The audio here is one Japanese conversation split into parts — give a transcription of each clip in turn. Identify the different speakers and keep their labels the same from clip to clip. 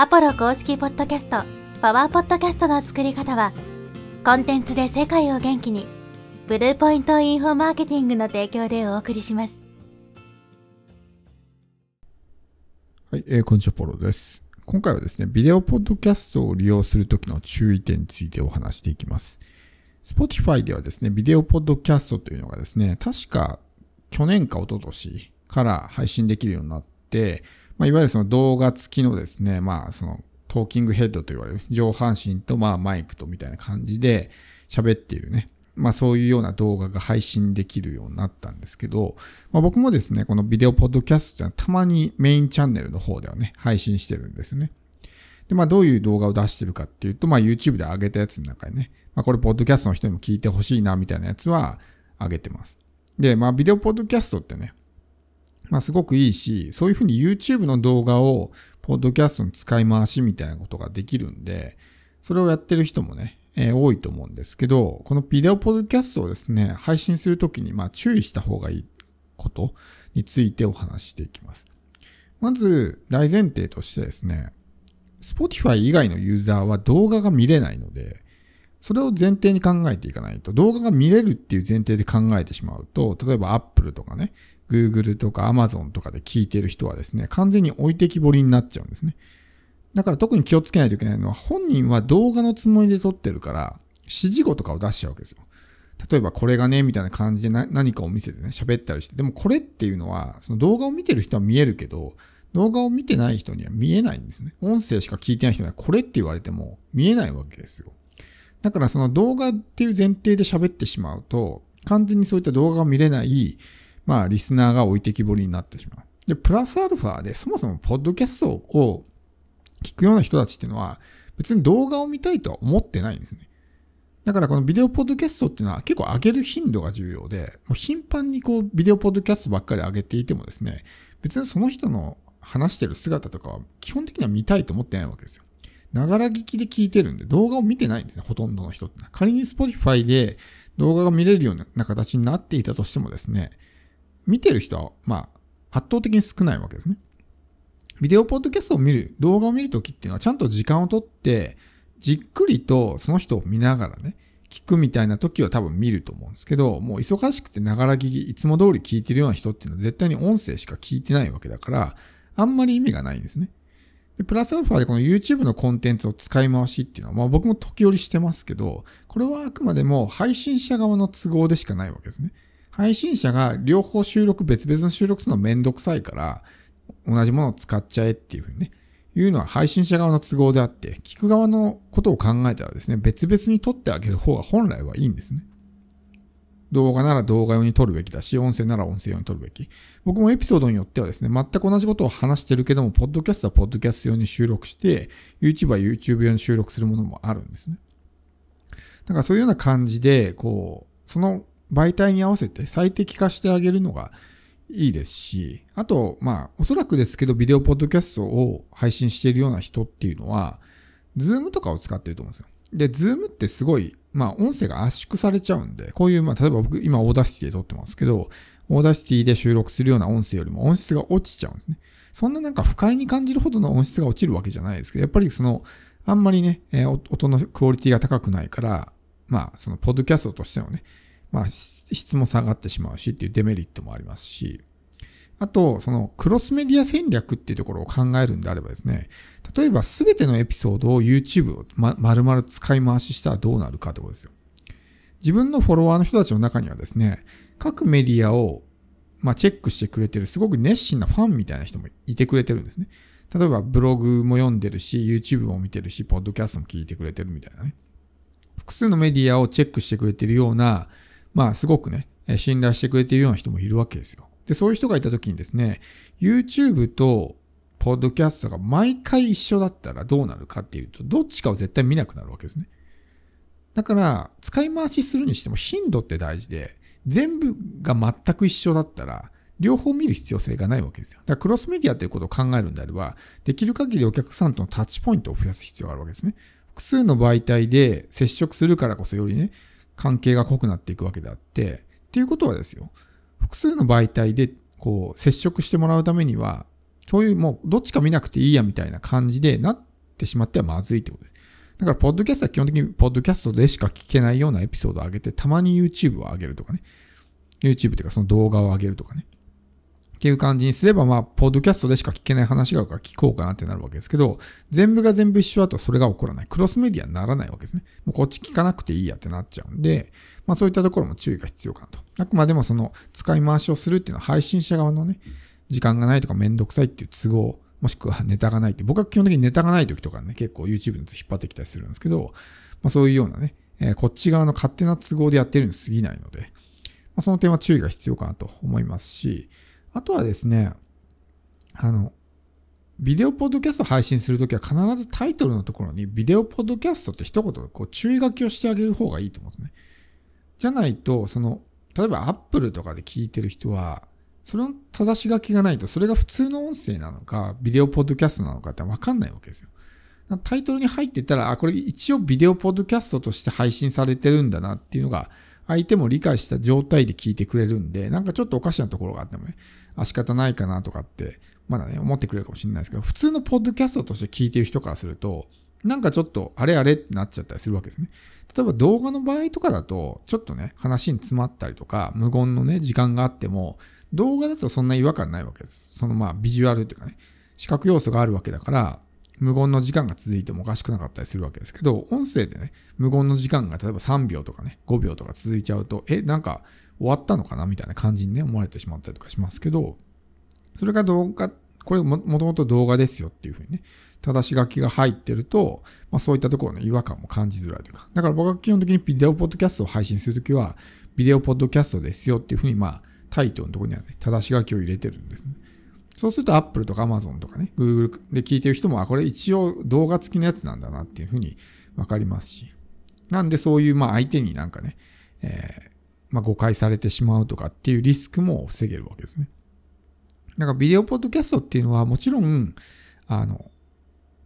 Speaker 1: アポロ公式ポッドキャスト、パワーポッドキャストの作り方は、コンテンツで世界を元気に、ブルーポイントインフォマーケティングの提供でお送りします。はい、えー、こんにちは、ポロです。今回はですね、ビデオポッドキャストを利用するときの注意点についてお話していきます。Spotify ではですね、ビデオポッドキャストというのがですね、確か去年か一昨年から配信できるようになって、まあ、いわゆるその動画付きのですね、まあ、そのトーキングヘッドと言われる上半身とまあマイクとみたいな感じで喋っているね、まあ、そういうような動画が配信できるようになったんですけど、まあ、僕もですね、このビデオポッドキャストってたまにメインチャンネルの方ではね、配信してるんですね。で、まあ、どういう動画を出してるかっていうと、まあ、YouTube で上げたやつの中にね、まあ、これ、ポッドキャストの人にも聞いてほしいな、みたいなやつは上げてます。で、まあ、ビデオポッドキャストってね、まあ、すごくいいし、そういうふうに YouTube の動画を、ポッドキャストの使い回しみたいなことができるんで、それをやってる人もね、えー、多いと思うんですけど、このビデオポッドキャストをですね、配信するときに、まあ、注意した方がいいことについてお話していきます。まず、大前提としてですね、Spotify 以外のユーザーは動画が見れないので、それを前提に考えていかないと、動画が見れるっていう前提で考えてしまうと、例えば Apple とかね、Google とか Amazon とかで聞いてる人はですね、完全に置いてきぼりになっちゃうんですね。だから特に気をつけないといけないのは、本人は動画のつもりで撮ってるから、指示語とかを出しちゃうわけですよ。例えばこれがね、みたいな感じで何かを見せてね、喋ったりして。でもこれっていうのは、その動画を見てる人は見えるけど、動画を見てない人には見えないんですね。音声しか聞いてない人にはこれって言われても見えないわけですよ。だからその動画っていう前提で喋ってしまうと、完全にそういった動画を見れないまあ、リスナーが置いてきぼりになってしまう。で、プラスアルファで、そもそもポッドキャストを聞くような人たちっていうのは、別に動画を見たいとは思ってないんですね。だからこのビデオポッドキャストっていうのは結構上げる頻度が重要で、もう頻繁にこうビデオポッドキャストばっかり上げていてもですね、別にその人の話してる姿とかは基本的には見たいと思ってないわけですよ。ながら聞きで聞いてるんで動画を見てないんですね、ほとんどの人って。仮に Spotify で動画が見れるような形になっていたとしてもですね、見てる人は、まあ、圧倒的に少ないわけですね。ビデオポッドキャストを見る、動画を見るときっていうのは、ちゃんと時間をとって、じっくりとその人を見ながらね、聞くみたいな時は多分見ると思うんですけど、もう忙しくてながら聞き、いつも通り聞いてるような人っていうのは絶対に音声しか聞いてないわけだから、あんまり意味がないんですね。で、プラスアルファでこの YouTube のコンテンツを使い回しっていうのは、まあ僕も時折してますけど、これはあくまでも配信者側の都合でしかないわけですね。配信者が両方収録、別々の収録するのめんどくさいから、同じものを使っちゃえっていうふうにね、いうのは配信者側の都合であって、聞く側のことを考えたらですね、別々に撮ってあげる方が本来はいいんですね。動画なら動画用に撮るべきだし、音声なら音声用に撮るべき。僕もエピソードによってはですね、全く同じことを話してるけども、ポッドキャストはポッドキャスト用に収録して、YouTube は YouTube 用に収録するものもあるんですね。だからそういうような感じで、こう、その媒体に合わせて最適化してあげるのがいいですし、あと、まあ、おそらくですけど、ビデオポッドキャストを配信しているような人っていうのは、ズームとかを使ってると思うんですよ。で、ズームってすごい、まあ、音声が圧縮されちゃうんで、こういう、まあ、例えば僕、今、オーダーシティで撮ってますけど、オーダーシティで収録するような音声よりも音質が落ちちゃうんですね。そんななんか不快に感じるほどの音質が落ちるわけじゃないですけど、やっぱりその、あんまりね、え音のクオリティが高くないから、まあ、その、ポッドキャストとしてのね、まあ、質も下がってしまうしっていうデメリットもありますし、あと、そのクロスメディア戦略っていうところを考えるんであればですね、例えばすべてのエピソードを YouTube をま丸々使い回ししたらどうなるかってことですよ。自分のフォロワーの人たちの中にはですね、各メディアをまあ、チェックしてくれてるすごく熱心なファンみたいな人もいてくれてるんですね。例えばブログも読んでるし、YouTube も見てるし、ポッドキャストも聞いてくれてるみたいなね。複数のメディアをチェックしてくれてるようなまあ、すごくね、信頼してくれているような人もいるわけですよ。で、そういう人がいた時にですね、YouTube と、ポッドキャストが毎回一緒だったらどうなるかっていうと、どっちかを絶対見なくなるわけですね。だから、使い回しするにしても頻度って大事で、全部が全く一緒だったら、両方見る必要性がないわけですよ。だからクロスメディアということを考えるんであれば、できる限りお客さんとのタッチポイントを増やす必要があるわけですね。複数の媒体で接触するからこそよりね、関係が濃くなっていくわけであって、っていうことはですよ、複数の媒体でこう接触してもらうためには、そういうもうどっちか見なくていいやみたいな感じでなってしまってはまずいってことです。だから、ポッドキャストは基本的にポッドキャストでしか聞けないようなエピソードを上げて、たまに YouTube を上げるとかね。YouTube というかその動画を上げるとかね。っていう感じにすれば、まあ、ポッドキャストでしか聞けない話があるから聞こうかなってなるわけですけど、全部が全部一緒だとそれが起こらない。クロスメディアにならないわけですね。もうこっち聞かなくていいやってなっちゃうんで、まあそういったところも注意が必要かなと。あくまでもその使い回しをするっていうのは配信者側のね、時間がないとかめんどくさいっていう都合、もしくはネタがないって、僕は基本的にネタがない時とかね、結構 YouTube のやつ引っ張ってきたりするんですけど、まあそういうようなね、えー、こっち側の勝手な都合でやってるに過ぎないので、まあその点は注意が必要かなと思いますし、あとはですね、あの、ビデオポッドキャスト配信するときは必ずタイトルのところにビデオポッドキャストって一言こう注意書きをしてあげる方がいいと思うんですね。じゃないと、その、例えば Apple とかで聞いてる人は、それの正し書きがないと、それが普通の音声なのか、ビデオポッドキャストなのかってわかんないわけですよ。タイトルに入ってたら、あ、これ一応ビデオポッドキャストとして配信されてるんだなっていうのが相手も理解した状態で聞いてくれるんで、なんかちょっとおかしなところがあってもね、あ、仕方ないかなとかって、まだね、思ってくれるかもしれないですけど、普通のポッドキャストとして聞いてる人からすると、なんかちょっと、あれあれってなっちゃったりするわけですね。例えば動画の場合とかだと、ちょっとね、話に詰まったりとか、無言のね、時間があっても、動画だとそんな違和感ないわけです。そのまあ、ビジュアルっていうかね、視覚要素があるわけだから、無言の時間が続いてもおかしくなかったりするわけですけど、音声でね、無言の時間が例えば3秒とかね、5秒とか続いちゃうと、え、なんか終わったのかなみたいな感じにね、思われてしまったりとかしますけど、それが動画、これもともと動画ですよっていうふうにね、正し書きが入ってると、まあ、そういったところの違和感も感じづらいというか、だから僕は基本的にビデオポッドキャストを配信するときは、ビデオポッドキャストですよっていうふうに、まあ、タイトルのところにはね、正し書きを入れてるんですね。そうすると Apple とか Amazon とかね、Google で聞いてる人も、あ、これ一応動画付きのやつなんだなっていうふうにわかりますし。なんでそういう、まあ相手になんかね、えー、まあ誤解されてしまうとかっていうリスクも防げるわけですね。なんかビデオポッドキャストっていうのはもちろん、あの、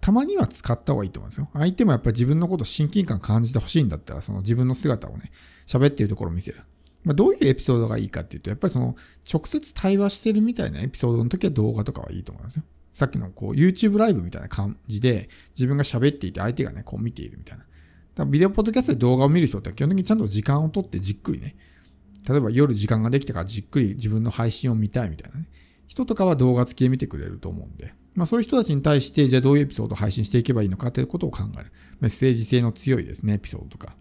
Speaker 1: たまには使った方がいいと思うんですよ。相手もやっぱり自分のこと親近感感じてほしいんだったら、その自分の姿をね、喋ってるところを見せる。まあ、どういうエピソードがいいかっていうと、やっぱりその、直接対話してるみたいなエピソードの時は動画とかはいいと思いますよ。さっきのこう、YouTube ライブみたいな感じで、自分が喋っていて相手がね、こう見ているみたいな。だビデオポッドキャストで動画を見る人って基本的にちゃんと時間をとってじっくりね、例えば夜時間ができたからじっくり自分の配信を見たいみたいなね。人とかは動画付きで見てくれると思うんで、まあそういう人たちに対して、じゃあどういうエピソードを配信していけばいいのかということを考える。メッセージ性の強いですね、エピソードとか。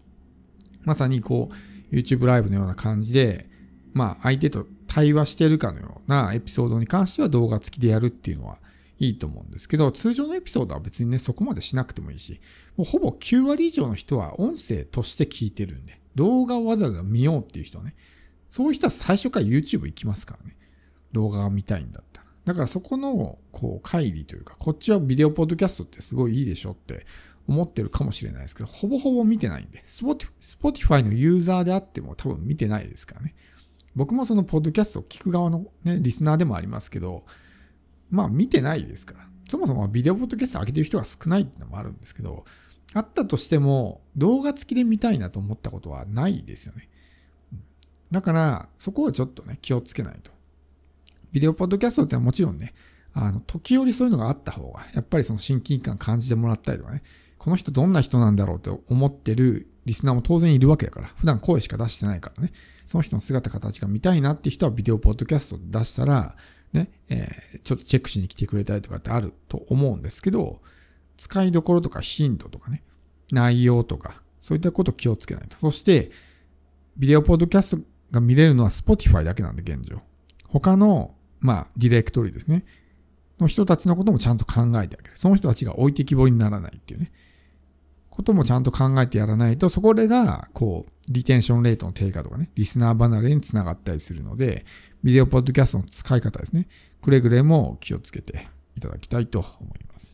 Speaker 1: まさにこう、YouTube ライブのような感じで、まあ、相手と対話してるかのようなエピソードに関しては動画付きでやるっていうのはいいと思うんですけど、通常のエピソードは別にね、そこまでしなくてもいいし、もうほぼ9割以上の人は音声として聞いてるんで、動画をわざわざ見ようっていう人ね、そういう人は最初から YouTube 行きますからね。動画を見たいんだったら。だからそこの、こう、会議というか、こっちはビデオポッドキャストってすごいいいでしょって思ってるかもしれないですけど、ほぼほぼ見てないんで、Spotify のユーザーであっても多分見てないですからね。僕もそのポッドキャストを聞く側のね、リスナーでもありますけど、まあ見てないですから。そもそもビデオポッドキャスト上げてる人が少ないってのもあるんですけど、あったとしても動画付きで見たいなと思ったことはないですよね。だから、そこはちょっとね、気をつけないと。ビデオポッドキャストってのはもちろんね、あの、時折そういうのがあった方が、やっぱりその親近感感じてもらったりとかね、この人どんな人なんだろうと思ってるリスナーも当然いるわけだから、普段声しか出してないからね、その人の姿形が見たいなって人はビデオポッドキャスト出したら、ね、えー、ちょっとチェックしに来てくれたりとかってあると思うんですけど、使いどころとか頻度とかね、内容とか、そういったこと気をつけないと。そして、ビデオポッドキャストが見れるのは Spotify だけなんで、現状。他の、まあ、ディレクトリですね。の人たちのこともちゃんと考えてあげる。その人たちが置いてきぼりにならないっていうね。こともちゃんと考えてやらないと、そこでが、こう、リテンションレートの低下とかね、リスナー離れにつながったりするので、ビデオポッドキャストの使い方ですね、くれぐれも気をつけていただきたいと思います。